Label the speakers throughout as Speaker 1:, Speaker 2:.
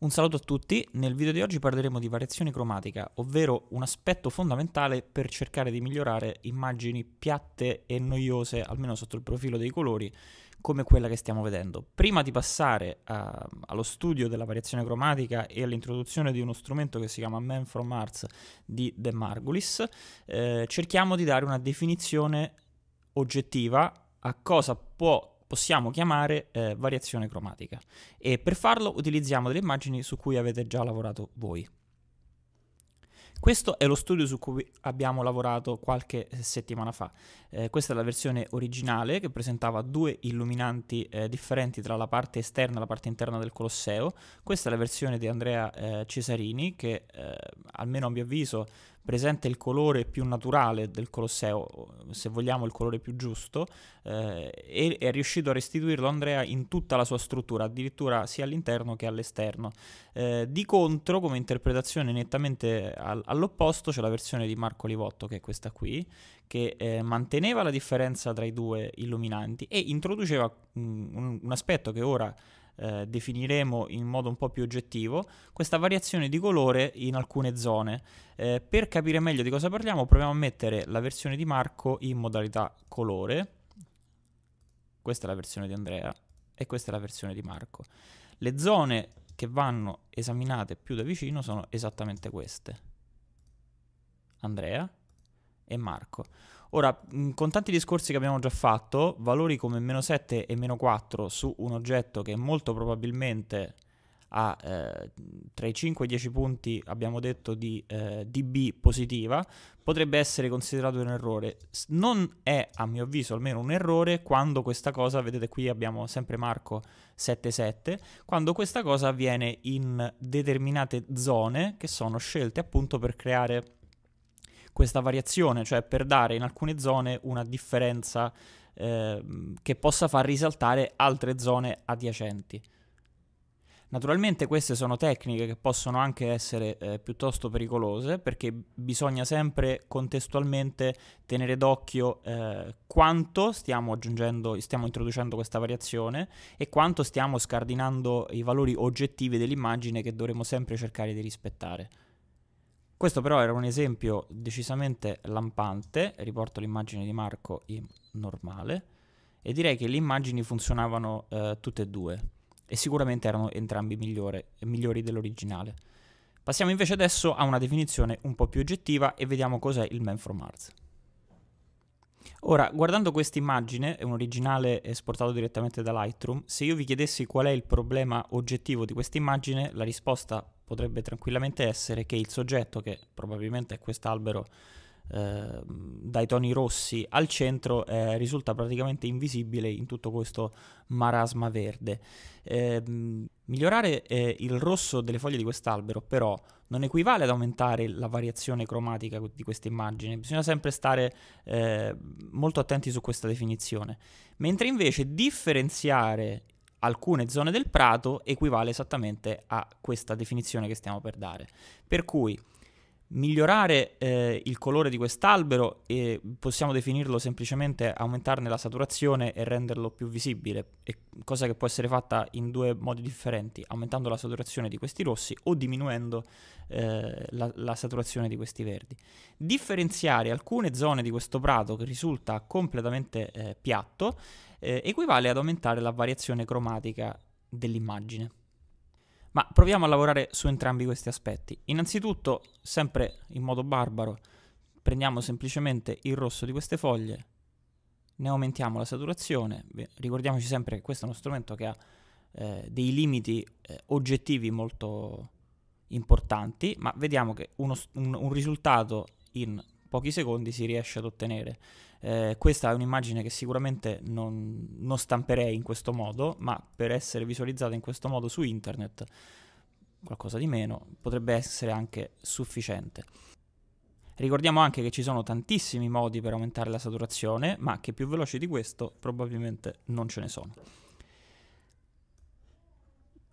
Speaker 1: Un saluto a tutti, nel video di oggi parleremo di variazione cromatica, ovvero un aspetto fondamentale per cercare di migliorare immagini piatte e noiose, almeno sotto il profilo dei colori, come quella che stiamo vedendo. Prima di passare a, ehm, allo studio della variazione cromatica e all'introduzione di uno strumento che si chiama Man from Arts di De Margulis, eh, cerchiamo di dare una definizione oggettiva a cosa può possiamo chiamare eh, variazione cromatica e per farlo utilizziamo delle immagini su cui avete già lavorato voi. Questo è lo studio su cui abbiamo lavorato qualche eh, settimana fa. Eh, questa è la versione originale che presentava due illuminanti eh, differenti tra la parte esterna e la parte interna del Colosseo. Questa è la versione di Andrea eh, Cesarini che, eh, almeno a mio avviso, presente il colore più naturale del Colosseo, se vogliamo il colore più giusto, eh, e è riuscito a restituirlo Andrea in tutta la sua struttura, addirittura sia all'interno che all'esterno. Eh, di contro, come interpretazione nettamente al- all'opposto, c'è la versione di Marco Livotto, che è questa qui, che eh, manteneva la differenza tra i due illuminanti e introduceva mh, mm, un, un aspetto che ora eh, definiremo in modo un po' più oggettivo, questa variazione di colore in alcune zone. Eh, per capire meglio di cosa parliamo proviamo a mettere la versione di Marco in modalità colore. Questa è la versione di Andrea e questa è la versione di Marco. Le zone che vanno esaminate più da vicino sono esattamente queste. Andrea e Marco. Ora, con tanti discorsi che abbiamo già fatto, valori come meno 7 e meno 4 su un oggetto che molto probabilmente ha eh, tra i 5 e i 10 punti, abbiamo detto, di eh, dB positiva, potrebbe essere considerato un errore. Non è, a mio avviso, almeno un errore quando questa cosa, vedete qui abbiamo sempre Marco 77, quando questa cosa avviene in determinate zone che sono scelte appunto per creare questa variazione, cioè per dare in alcune zone una differenza eh, che possa far risaltare altre zone adiacenti. Naturalmente queste sono tecniche che possono anche essere eh, piuttosto pericolose perché bisogna sempre contestualmente tenere d'occhio eh, quanto stiamo aggiungendo, stiamo introducendo questa variazione e quanto stiamo scardinando i valori oggettivi dell'immagine che dovremo sempre cercare di rispettare. Questo però era un esempio decisamente lampante, riporto l'immagine di Marco in normale e direi che le immagini funzionavano eh, tutte e due e sicuramente erano entrambi migliore, migliori dell'originale. Passiamo invece adesso a una definizione un po' più oggettiva e vediamo cos'è il Man from Mars. Ora, guardando questa immagine, è un originale esportato direttamente da Lightroom, se io vi chiedessi qual è il problema oggettivo di questa immagine, la risposta potrebbe tranquillamente essere che il soggetto, che probabilmente è quest'albero eh, dai toni rossi al centro, eh, risulta praticamente invisibile in tutto questo marasma verde. Ehm, eh, migliorare il rosso delle foglie di quest'albero però non equivale ad aumentare la variazione cromatica di questa immagine, bisogna sempre stare eh, molto attenti su questa definizione, mentre invece differenziare alcune zone del prato equivale esattamente a questa definizione che stiamo per dare. Per cui migliorare eh, il colore di quest'albero e possiamo definirlo semplicemente aumentarne la saturazione e renderlo più visibile, e cosa che può essere fatta in due modi differenti, aumentando la saturazione di questi rossi o diminuendo eh, la, la saturazione di questi verdi. Differenziare alcune zone di questo prato che risulta completamente eh, piatto eh, equivale ad aumentare la variazione cromatica dell'immagine. Ma proviamo a lavorare su entrambi questi aspetti. Innanzitutto, sempre in modo barbaro, prendiamo semplicemente il rosso di queste foglie, ne aumentiamo la saturazione, ricordiamoci sempre che questo è uno strumento che ha eh, dei limiti eh, oggettivi molto importanti, ma vediamo che uno, un, un risultato in pochi secondi si riesce ad ottenere. Eh, questa è un'immagine che sicuramente non, non stamperei in questo modo, ma per essere visualizzata in questo modo su internet, qualcosa di meno, potrebbe essere anche sufficiente. Ricordiamo anche che ci sono tantissimi modi per aumentare la saturazione, ma che più veloci di questo probabilmente non ce ne sono.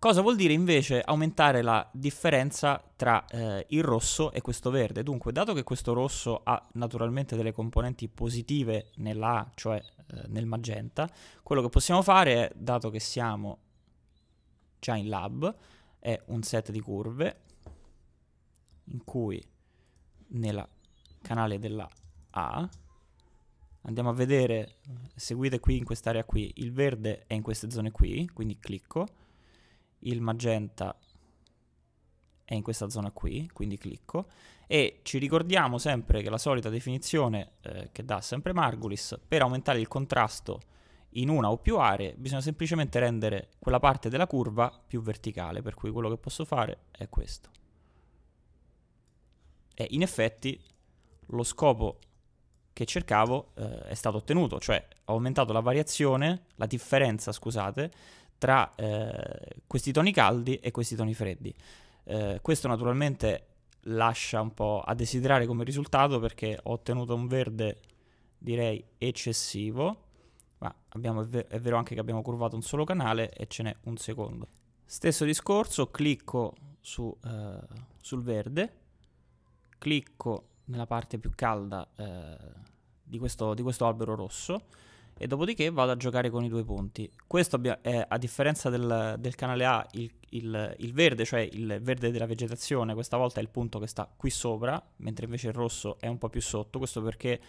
Speaker 1: Cosa vuol dire invece aumentare la differenza tra eh, il rosso e questo verde? Dunque, dato che questo rosso ha naturalmente delle componenti positive nella A, cioè eh, nel magenta, quello che possiamo fare è, dato che siamo già in lab, è un set di curve in cui nella canale della A andiamo a vedere, eh, seguite qui in quest'area qui, il verde è in queste zone qui, quindi clicco il magenta è in questa zona qui, quindi clicco, e ci ricordiamo sempre che la solita definizione eh, che dà sempre Margulis, per aumentare il contrasto in una o più aree, bisogna semplicemente rendere quella parte della curva più verticale, per cui quello che posso fare è questo. E in effetti lo scopo che cercavo eh, è stato ottenuto, cioè ho aumentato la variazione, la differenza, scusate, tra eh, questi toni caldi e questi toni freddi. Eh, questo naturalmente lascia un po' a desiderare come risultato perché ho ottenuto un verde direi eccessivo, ma abbiamo, è vero anche che abbiamo curvato un solo canale e ce n'è un secondo. Stesso discorso, clicco su, eh, sul verde, clicco nella parte più calda eh, di questo, di questo albero rosso, e dopodiché vado a giocare con i due punti. Questo è a differenza del, del canale A, il, il, il, verde, cioè il verde della vegetazione, questa volta è il punto che sta qui sopra, mentre invece il rosso è un po' più sotto. Questo perché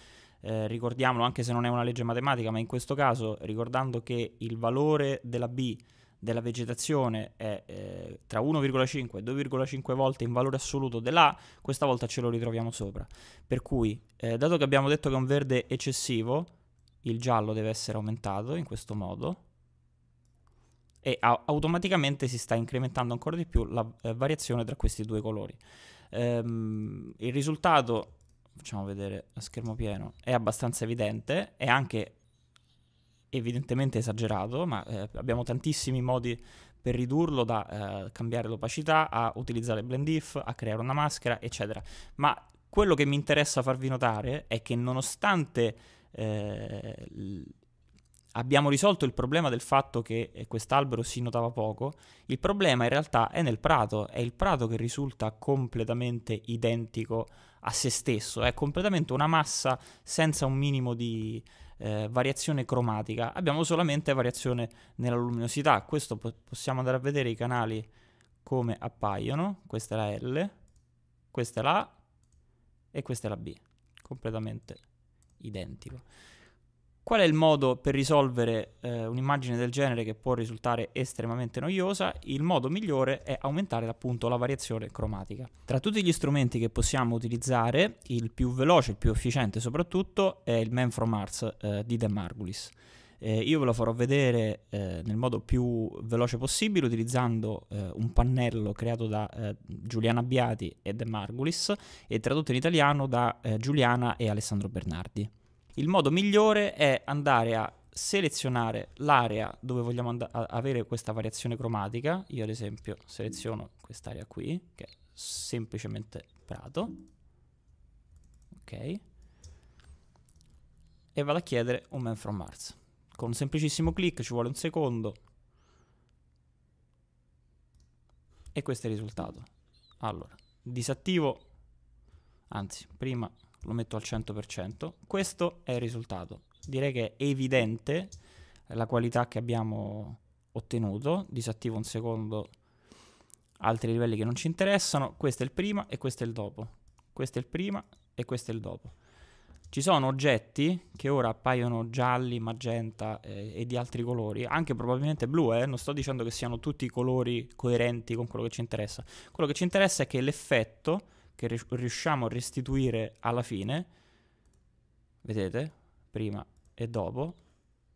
Speaker 1: eh, ricordiamolo, anche se non è una legge matematica, ma in questo caso ricordando che il valore della B della vegetazione è eh, tra 1,5 e 2,5 volte in valore assoluto dell'A, questa volta ce lo ritroviamo sopra. Per cui, eh, dato che abbiamo detto che è un verde eccessivo, il giallo deve essere aumentato in questo modo e a- automaticamente si sta incrementando ancora di più la eh, variazione tra questi due colori. Ehm, il risultato, facciamo vedere a schermo pieno, è abbastanza evidente, è anche evidentemente esagerato, ma eh, abbiamo tantissimi modi per ridurlo da eh, cambiare l'opacità a utilizzare blend if, a creare una maschera, eccetera. Ma quello che mi interessa farvi notare è che nonostante eh, abbiamo risolto il problema del fatto che eh, quest'albero si notava poco, il problema in realtà è nel prato, è il prato che risulta completamente identico a se stesso, è completamente una massa senza un minimo di eh, variazione cromatica, abbiamo solamente variazione nella luminosità, questo po- possiamo andare a vedere i canali come appaiono, questa è la L, questa è la A e questa è la B, completamente identico. Qual è il modo per risolvere eh, un'immagine del genere che può risultare estremamente noiosa? Il modo migliore è aumentare appunto la variazione cromatica. Tra tutti gli strumenti che possiamo utilizzare, il più veloce, il più efficiente soprattutto, è il Man from Mars eh, di De Margulis. Eh, io ve lo farò vedere eh, nel modo più veloce possibile utilizzando eh, un pannello creato da eh, Giuliana Abbiati e De Margulis e tradotto in italiano da eh, Giuliana e Alessandro Bernardi. Il modo migliore è andare a selezionare l'area dove vogliamo and- avere questa variazione cromatica. Io ad esempio seleziono quest'area qui, che è semplicemente prato. Ok. E vado a chiedere un man from Mars. Con un semplicissimo clic ci vuole un secondo. E questo è il risultato. Allora, disattivo, anzi, prima lo metto al 100%. Questo è il risultato. Direi che è evidente la qualità che abbiamo ottenuto. Disattivo un secondo altri livelli che non ci interessano. Questo è il prima e questo è il dopo. Questo è il prima e questo è il dopo. Ci sono oggetti che ora appaiono gialli, magenta eh, e di altri colori, anche probabilmente blu, eh? non sto dicendo che siano tutti i colori coerenti con quello che ci interessa. Quello che ci interessa è che l'effetto che riusciamo a restituire alla fine, vedete, prima e dopo,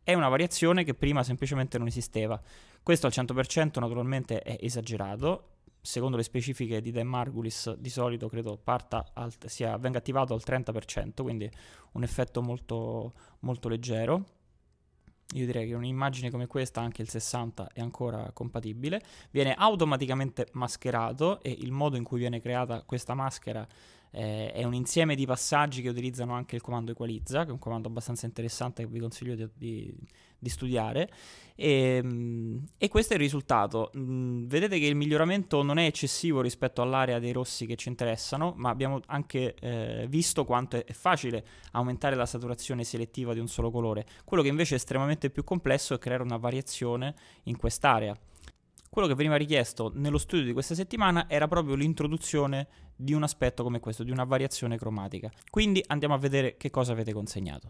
Speaker 1: è una variazione che prima semplicemente non esisteva. Questo al 100% naturalmente è esagerato secondo le specifiche di Dan Margulis, di solito credo parta al, sia, venga attivato al 30%, quindi un effetto molto, molto leggero. Io direi che un'immagine come questa, anche il 60, è ancora compatibile. Viene automaticamente mascherato e il modo in cui viene creata questa maschera eh, è un insieme di passaggi che utilizzano anche il comando equalizza, che è un comando abbastanza interessante che vi consiglio di, di, di studiare. E, ehm, e, questo è il risultato. Mm, vedete che il miglioramento non è eccessivo rispetto all'area dei rossi che ci interessano, ma abbiamo anche eh, visto quanto è facile aumentare la saturazione selettiva di un solo colore. Quello che invece è estremamente più complesso è creare una variazione in quest'area quello che veniva richiesto nello studio di questa settimana era proprio l'introduzione di un aspetto come questo, di una variazione cromatica. Quindi andiamo a vedere che cosa avete consegnato.